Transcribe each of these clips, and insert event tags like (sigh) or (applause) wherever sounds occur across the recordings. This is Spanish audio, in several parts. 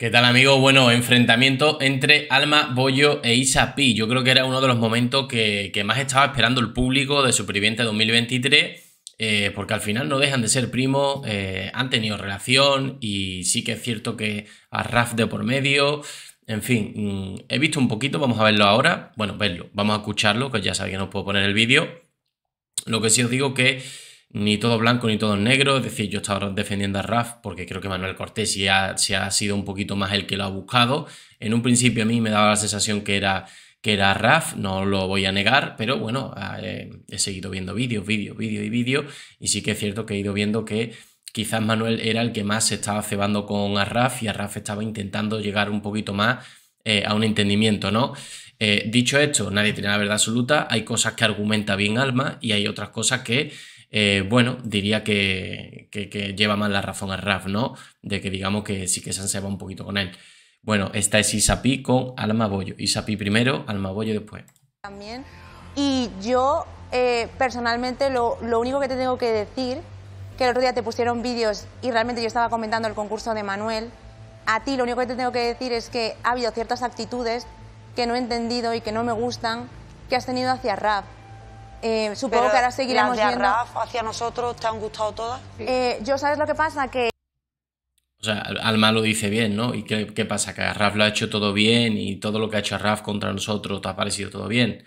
¿Qué tal amigo? Bueno, enfrentamiento entre Alma Bollo e Isa Yo creo que era uno de los momentos que, que más estaba esperando el público de Superviviente 2023, eh, porque al final no dejan de ser primos, eh, han tenido relación y sí que es cierto que a Raf de por medio. En fin, mm, he visto un poquito, vamos a verlo ahora. Bueno, verlo, vamos a escucharlo, que ya sabéis que no os puedo poner el vídeo. Lo que sí os digo que ni todo blanco ni todo negro. Es decir, yo estaba defendiendo a Raf porque creo que Manuel Cortés ya se ha sido un poquito más el que lo ha buscado. En un principio a mí me daba la sensación que era, que era Raf, no lo voy a negar, pero bueno, ah, eh, he seguido viendo vídeos, vídeos, vídeos y vídeos. Y sí que es cierto que he ido viendo que quizás Manuel era el que más se estaba cebando con a RAF y a RAF estaba intentando llegar un poquito más eh, a un entendimiento, ¿no? Eh, dicho esto, nadie tiene la verdad absoluta, hay cosas que argumenta bien Alma y hay otras cosas que eh, bueno, diría que, lleva más la razón a Raf, ¿no? De que digamos que sí que se va un poquito con él. Bueno, esta es Isapí con Alma Bollo. Isapi primero, Alma Bollo después. También. Y yo, eh, personalmente, lo, único que te tengo que decir, que el otro día te pusieron vídeos y realmente yo estaba comentando el concurso de Manuel, a ti lo único que te tengo que decir es que ha habido ciertas actitudes que no he entendido y que no me gustan que has tenido hacia Raf. Eh, supongo que ahora seguiremos las viendo. hacia nosotros te han gustado todas? Eh, yo sabes lo que pasa que o sea, Alma lo dice bien, ¿no? ¿Y qué, pasa? Que Raf lo ha hecho todo bien y todo lo que ha hecho Raf contra nosotros te ha parecido todo bien.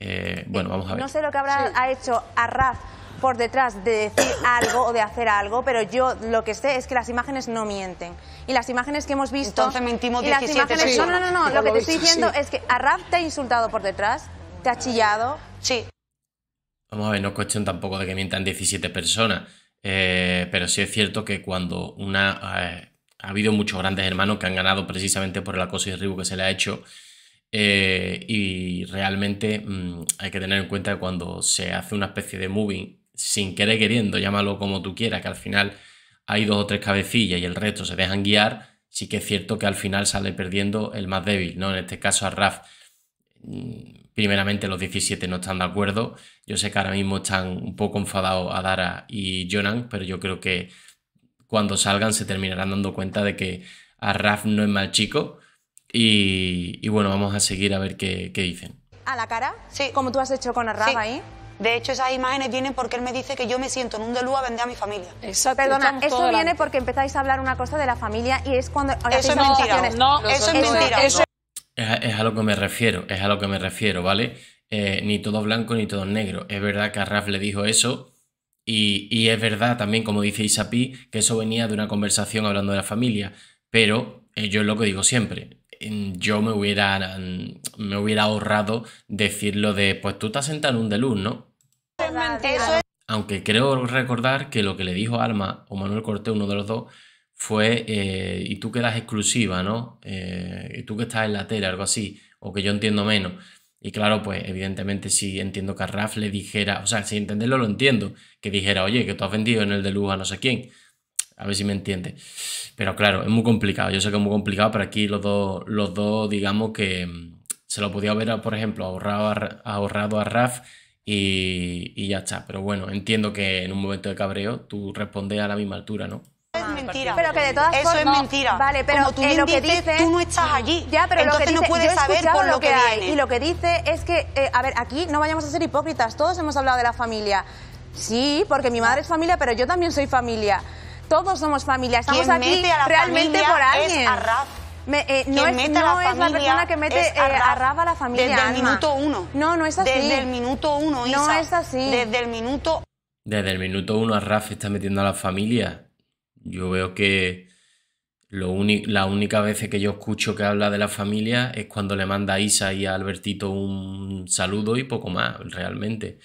Eh, bueno, vamos a ver. No sé lo que habrá ha hecho a Raf por detrás de decir algo o de hacer algo, pero yo lo que sé es que las imágenes no mienten. Y las imágenes que hemos visto... Entonces mentimos 17 las imágenes, No, no, no, Lo, que te estoy diciendo es que a Raf te ha insultado por detrás, te ha chillado, Sí, Vamos a ver, no es cuestión tampoco de que mientan 17 personas, eh, pero sí es cierto que cuando una... Eh, ha habido muchos grandes hermanos que han ganado precisamente por el acoso y ribo que se le ha hecho eh, y realmente mm, hay que tener en cuenta que cuando se hace una especie de moving sin querer queriendo, llámalo como tú quieras, que al final hay dos o tres cabecillas y el resto se dejan guiar, sí que es cierto que al final sale perdiendo el más débil, ¿no? En este caso a Raf. Mm, primeramente los 17 no están de acuerdo. Yo sé que ahora mismo están un poco enfadados a Dara y Jonan, pero yo creo que cuando salgan se terminarán dando cuenta de que a Raf no es mal chico. Y, bueno, vamos a seguir a ver qué, qué, dicen. ¿A la cara? Sí. Como tú has hecho con Raf ahí. De hecho, esas imágenes vienen porque él me dice que yo me siento en un delú a vender a mi familia. Exacto. Perdona, eso viene porque empezáis a hablar una cosa de la familia y es cuando... Eso es mentira. eso es mentira. eso es a, lo que me refiero, es a lo que me refiero, ¿vale? Eh, ni todo blanco ni todo negro. Es verdad que a Raf le dijo eso, y, es verdad también, como dice Isapi, que eso venía de una conversación hablando de la familia, pero eh, yo es lo que digo siempre. Yo me hubiera, mm, me hubiera ahorrado decirlo de, pues tú estás sentado en un deluz, ¿no? Aunque creo recordar que lo que le dijo Alma o Manuel Corté, uno de los dos, fue, eh, y tú quedas exclusiva, ¿no? Eh, y tú que estás en la tele, algo así, o que yo entiendo menos. Y claro, pues evidentemente si entiendo que a Raf le dijera, o sea, si entenderlo lo entiendo, que dijera, oye, que tú has vendido en el de luz a no sé quién. A ver si me entiende. Pero claro, es muy complicado. Yo sé que es muy complicado, pero aquí los dos, los dos digamos que mm, se lo podía haber, por ejemplo, ahorrado a, ahorrado a Raf y, y ya está. Pero bueno, entiendo que en un momento de cabreo tú respondes a la misma altura, ¿no? es mentira. Eso es mentira. Vale, pero Como tú lo que dices, tú no estás allí. Ya, pero lo que dice, no puedes saber por lo que, hay, Y lo que dice es que, eh, a ver, aquí no vayamos a ser hipócritas. Todos hemos hablado de la familia. Sí, porque mi madre es familia, pero yo también soy familia. Todos somos familia. Estamos aquí realmente por alguien. Es Me, eh, no es, mete la es la persona que mete eh, a Rafa a la familia. Desde el minuto uno. No, no es así. Desde el minuto uno, Isa. No es así. Desde el minuto... Desde el minuto uno a Rafa está metiendo a la familia. Yo veo que lo la única vez que yo escucho que habla de la familia es cuando le manda a Isa y a Albertito un saludo y poco más, realmente.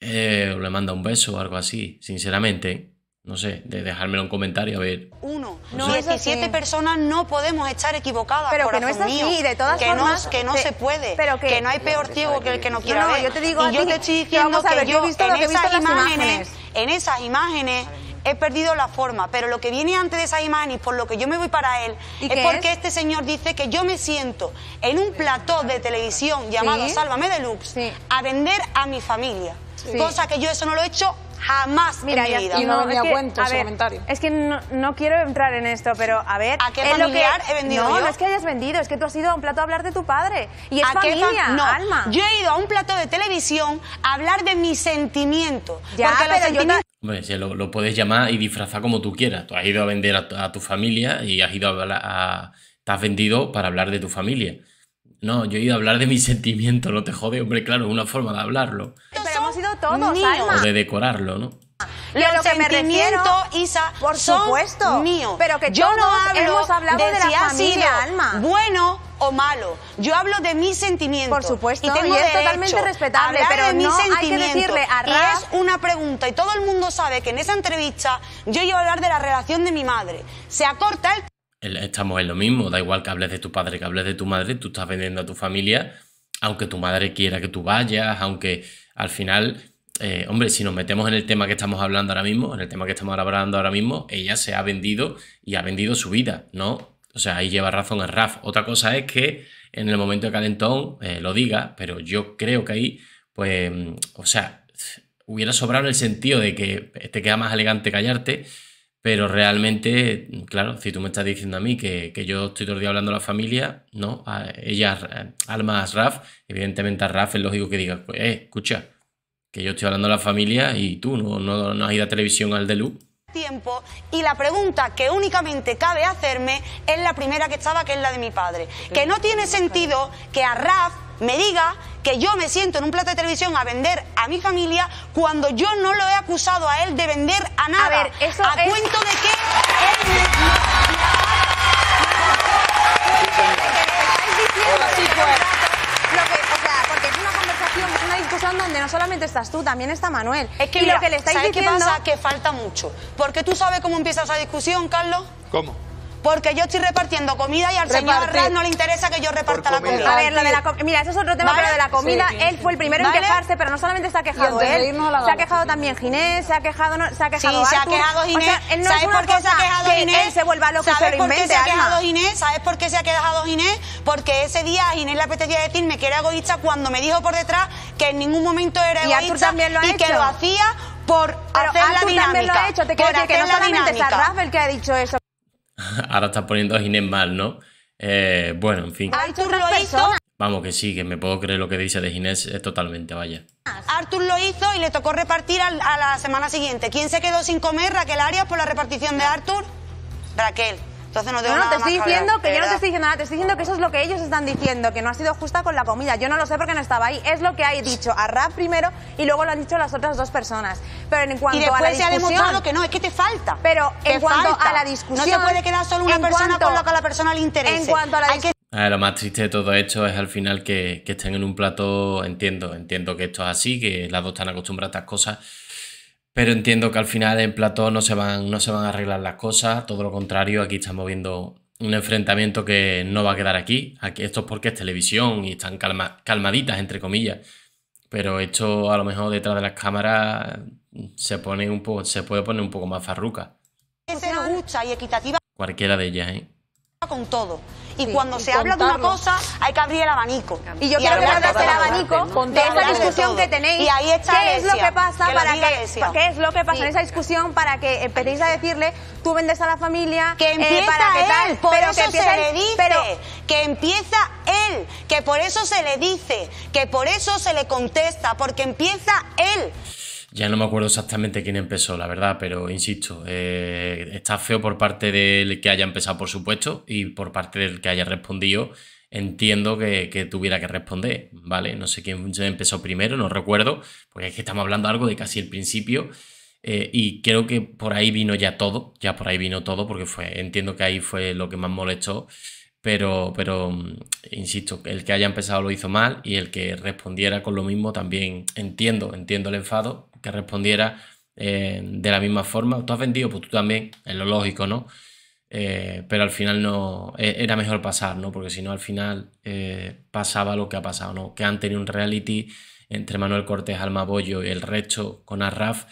Eh, o le manda un beso o algo así, sinceramente. No sé, de dejármelo en comentario, a ver. Uno, 17 pues personas no podemos estar equivocadas. Pero no es así, mío. de todas que formas. No, que no se puede, pero que... no hay peor ciego que el que no quiere ver. Yo te digo yo te estoy diciendo que, yo, he visto en, esas imágenes, en esas imágenes he perdido la forma, pero lo que viene antes de esa por lo que yo me voy para él es porque este señor dice que yo me siento en un plató de televisión llamado Sálvame Deluxe a vender a mi familia. Cosa que yo eso no lo he hecho jamás en mi vida. Y no, me venía cuento ese comentario. Es que no, quiero entrar en esto, pero a ver... ¿A qué familiar lo que, he vendido no, No, es que hayas vendido, es que tú has ido a un plato a hablar de tu padre. Y es ¿A familia, no, alma. Yo he ido a un plató de televisión a hablar de mi sentimiento. Ya, porque pero lo, puedes llamar y disfrazar como tú quieras. Tú has ido a vender a, tu familia y has ido a, a, Te has vendido para hablar de tu familia. No, yo he ido a hablar de mis (laughs) sentimientos, no te jode, hombre, claro, es una forma de hablarlo. Pero hemos ido todos, Alma. O de decorarlo, ¿no? Y a lo que me refiero, Isa, por supuesto, mío. Pero que yo no hemos hablado de, la familia, Alma. Bueno, o malo. Yo hablo de mi sentimiento Por supuesto, y, tengo que es totalmente respetable, pero no hay que decirle a es una pregunta, y todo el mundo sabe que en esa entrevista yo iba a hablar de la relación de mi madre. Se acorta el... Estamos en lo mismo, da igual que hables de tu padre, que hables de tu madre, tú estás vendiendo a tu familia, aunque tu madre quiera que tú vayas, aunque al final... Eh, hombre, si nos metemos en el tema que estamos hablando ahora mismo, en el tema que estamos hablando ahora mismo, ella se ha vendido y ha vendido su vida, ¿no? O sea, ahí lleva razón el RAF. Otra cosa es que en el momento de calentón eh, lo diga, pero yo creo que ahí, pues, mm, o sea, hubiera sobrado el sentido de que te queda más elegante callarte, pero realmente, mm, claro, si tú me estás diciendo a mí que, yo estoy todo el día hablando a la familia, no, a ella, eh, Alma RAF, evidentemente a RAF es lógico que diga, pues, eh, escucha, que yo estoy hablando a la familia y tú no, no, no has ido a televisión al de tiempo y la pregunta que únicamente cabe hacerme es la primera que estaba, que es la de mi padre. Que no tiene sentido que a Raf me diga que yo me siento en un plato de televisión a vender a mi familia cuando yo no lo he acusado a él de vender a nada. A, cuento de que él me... solamente estás tú, también está Manuel. Es que lo que le estáis ¿sabes qué pasa? Que falta mucho. Porque tú sabes cómo empieza esa discusión, Carlos. ¿Cómo? Porque yo estoy repartiendo comida y al señor Arras no le interesa que yo reparta la comida. A ver, lo de la Mira, eso es otro tema, pero de la comida. él fue el primero en quejarse, pero no solamente se ha quejado él. Se ha quejado también Ginés, se ha quejado. No, se ha quejado sí, se ha quejado Ginés. O sea, él no ¿Sabes es una por qué se ha quejado que Ginés? se vuelva loco se ha quejado Ginés? ¿Sabes por qué se ha quejado Ginés? Porque ese día a Ginés le apetecía decirme que era egoísta cuando me dijo por detrás que en ningún momento era egoísta y, lo y que lo hacía por Pero hacer la dinámica. También lo ha hecho. Te quiero que no solamente el que ha dicho eso. (laughs) Ahora estás poniendo a Ginés mal, ¿no? Eh, bueno, en fin. Arthur lo hizo. Vamos, que sí, que me puedo creer lo que dice de Ginés totalmente, vaya. Arthur lo hizo y le tocó repartir a la semana siguiente. ¿Quién se quedó sin comer? Raquel Arias por la repartición de Arthur. Raquel. Entonces no no, te estoy diciendo que, yo no te estoy diciendo nada, te estoy diciendo que eso es lo que ellos están diciendo, que no ha sido justa con la comida. Yo no lo sé porque no estaba ahí. Es lo que ha dicho a Rap primero y luego lo han dicho las otras dos personas. Pero en cuanto a la discusión, se ha demostrado que no, es que te falta. Pero en cuanto a la discusión, no se puede quedar solo una persona con la que a la persona le interese. En cuanto a la lo más triste de todo esto es al final que, que, estén en un plato, entiendo, entiendo que esto es así, que las dos están acostumbradas a estas cosas, pero entiendo que al final en Platón no se van, no se van a arreglar las cosas, todo lo contrario, aquí estamos viendo un enfrentamiento que no va a quedar aquí. esto es porque es televisión y están calmaditas, entre comillas. Pero esto a lo mejor detrás de las cámaras se, pone un se puede poner un poco más farruca. Cualquiera de ellas, ¿eh? con todo. Y cuando se habla de una cosa, hay que abrir el abanico. Y yo quiero que el abanico de esa discusión que tenéis. Y ahí está ¿Qué es lo que pasa para que, es lo que pasa en esa discusión para que empecéis a decirle, tú vendes a la familia, eh, que empieza para él, tal, por eso se le dice, pero... que empieza él, que por eso se le dice, que por eso se le contesta, porque empieza él. Ya no me acuerdo exactamente quién empezó, la verdad, pero insisto, eh, está feo por parte del que haya empezado, por supuesto, y por parte del que haya respondido, entiendo que, tuviera que responder, ¿vale? No sé quién empezó primero, no recuerdo, porque es que estamos hablando algo de casi el principio. Eh, y creo que por ahí vino ya todo, ya por ahí vino todo, porque fue, entiendo que ahí fue lo que más molestó, pero, pero mm, insisto, el que haya empezado lo hizo mal y el que respondiera con lo mismo también entiendo, entiendo el enfado, que respondiera eh, de la misma forma. Tú has vendido, pues tú también, es lo lógico, ¿no? Eh, pero al final no e, era mejor pasar, ¿no? Porque si no, al final eh, pasaba lo que ha pasado, ¿no? Que han tenido un reality entre Manuel Cortés, Almabollo y el resto con Arraf,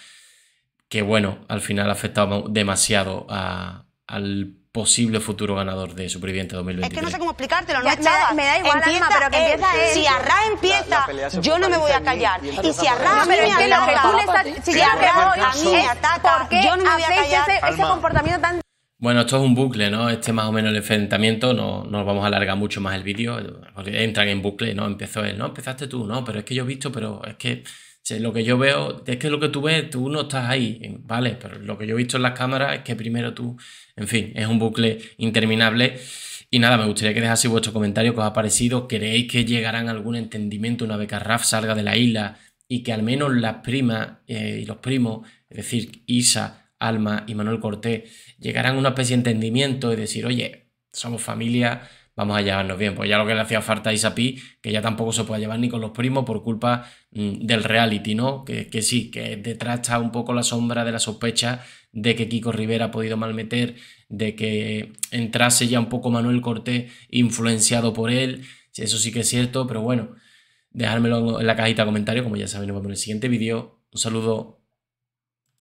que bueno, al final ha afectado demasiado a, al posible futuro ganador de Superviviente 2020. Es que no sé cómo explicártelo, no me, da, igual, empieza, alma, pero que empieza Si Arra empieza, yo no me voy a callar. Y, si Arra no, lo tú Si a mí me ataca, yo no me voy a callar. Ese, ese comportamiento tan... Bueno, esto es un bucle, ¿no? Este más o menos el enfrentamiento, no, nos vamos a alargar mucho más el vídeo, entran en bucle, ¿no? Empezó él, ¿no? Empezaste tú, ¿no? Pero es que yo he visto, pero es que lo que yo veo, es que lo que tú ves, tú no estás ahí, ¿vale? Pero lo que yo he visto en las cámaras es que primero tú, en fin, es un bucle interminable. Y nada, me gustaría que dejaseis vuestro comentario, que os ha parecido, creéis que llegarán a algún entendimiento una vez que Raf salga de la isla y que al menos las primas eh, y los primos, es decir, Isa, Alma y Manuel Cortés, llegarán a una especie de entendimiento y decir, oye, somos familia, vamos a llevarnos bien. Pues ya lo que le hacía falta a Isapi, que ya tampoco se puede llevar ni con los primos por culpa mm, del reality, ¿no? Que, que, sí, que detrás está un poco la sombra de la sospecha de que Kiko Rivera ha podido malmeter, de que entrase ya un poco Manuel Cortés influenciado por él. Eso sí que es cierto, pero bueno, dejármelo en la cajita de comentarios, como ya saben, nos vemos en el siguiente vídeo. Un saludo.